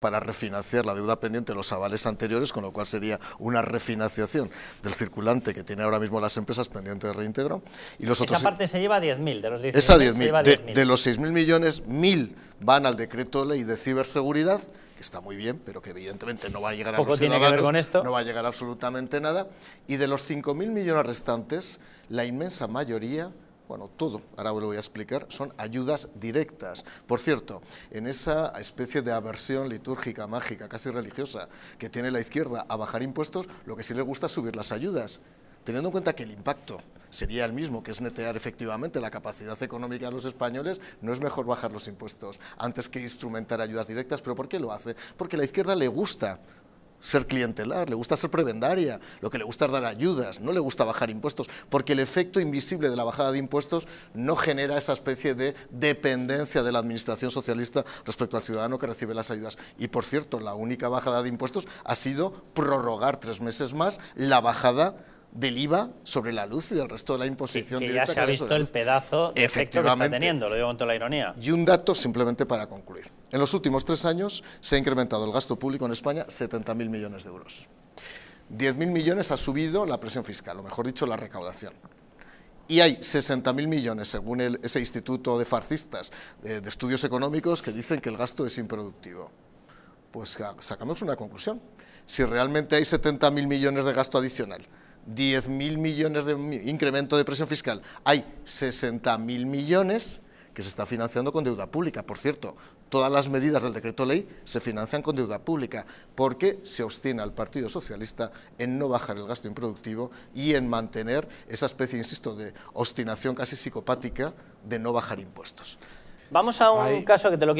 para refinanciar la deuda pendiente de los avales anteriores, con lo cual sería una refinanciación del circulante que tiene ahora mismo las empresas pendientes de reintegro. Y los Esa parte se lleva a 10.000 de los 10.000. Esa De, de, los 6.000 millones, 1.000 van al decreto ley de ciberseguridad, que está muy bien, pero que evidentemente no va a llegar a Poco tiene que ver con esto. no va a llegar absolutamente nada. Y de los 5.000 millones restantes, la inmensa mayoría bueno, todo, ahora lo voy a explicar, son ayudas directas. Por cierto, en esa especie de aversión litúrgica, mágica, casi religiosa, que tiene la izquierda a bajar impuestos, lo que sí le gusta es subir las ayudas, teniendo en cuenta que el impacto sería el mismo, que es netear efectivamente la capacidad económica de los españoles, no es mejor bajar los impuestos antes que instrumentar ayudas directas. ¿Pero por qué lo hace? Porque a la izquierda le gusta ser clientelar, le gusta ser prebendaria, lo que le gusta es dar ayudas, no le gusta bajar impuestos, porque el efecto invisible de la bajada de impuestos no genera esa especie de dependencia de la administración socialista respecto al ciudadano que recibe las ayudas. Y por cierto, la única bajada de impuestos ha sido prorrogar tres meses más la bajada del IVA sobre la luz y del resto de la imposición que, que Ya se ha visto el pedazo de efecto que está teniendo, lo digo con toda la ironía. Y un dato simplemente para concluir. En los últimos tres años se ha incrementado el gasto público en España 70.000 millones de euros. 10.000 millones ha subido la presión fiscal, o mejor dicho, la recaudación. Y hay 60.000 millones, según ese instituto de farcistas de, de estudios económicos, que dicen que el gasto es improductivo. Pues ah, sacamos una conclusión. Si realmente hay 70.000 millones de gasto adicional, 10.000 millones de incremento de presión fiscal, hay 60.000 millones que se está financiando con deuda pública, por cierto, Todas las medidas del decreto ley se financian con deuda pública, porque se obstina el Partido Socialista en no bajar el gasto improductivo y en mantener esa especie, insisto, de obstinación casi psicopática de no bajar impuestos. Vamos a un caso que te lo